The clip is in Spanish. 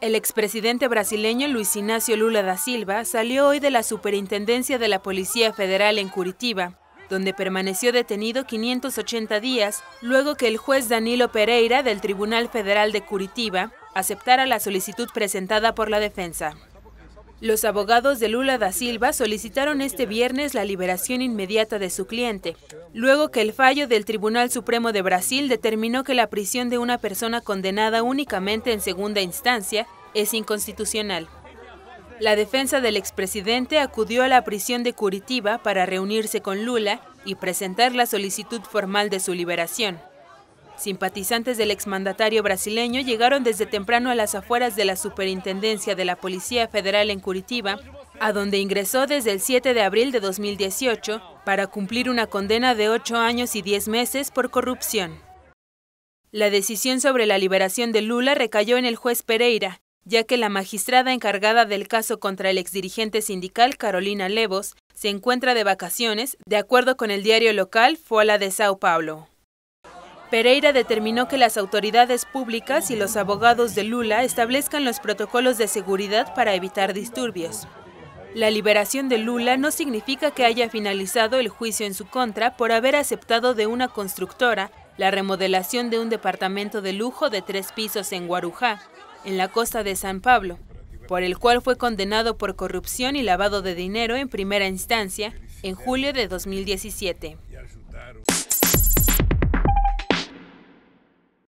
El expresidente brasileño Luis Ignacio Lula da Silva salió hoy de la Superintendencia de la Policía Federal en Curitiba, donde permaneció detenido 580 días luego que el juez Danilo Pereira del Tribunal Federal de Curitiba aceptara la solicitud presentada por la defensa. Los abogados de Lula da Silva solicitaron este viernes la liberación inmediata de su cliente, luego que el fallo del Tribunal Supremo de Brasil determinó que la prisión de una persona condenada únicamente en segunda instancia es inconstitucional. La defensa del expresidente acudió a la prisión de Curitiba para reunirse con Lula y presentar la solicitud formal de su liberación. Simpatizantes del exmandatario brasileño llegaron desde temprano a las afueras de la Superintendencia de la Policía Federal en Curitiba, a donde ingresó desde el 7 de abril de 2018 para cumplir una condena de 8 años y 10 meses por corrupción. La decisión sobre la liberación de Lula recayó en el juez Pereira, ya que la magistrada encargada del caso contra el exdirigente sindical Carolina Levos se encuentra de vacaciones, de acuerdo con el diario local Fuala de Sao Paulo. Pereira determinó que las autoridades públicas y los abogados de Lula establezcan los protocolos de seguridad para evitar disturbios. La liberación de Lula no significa que haya finalizado el juicio en su contra por haber aceptado de una constructora la remodelación de un departamento de lujo de tres pisos en Guarujá, en la costa de San Pablo, por el cual fue condenado por corrupción y lavado de dinero en primera instancia en julio de 2017.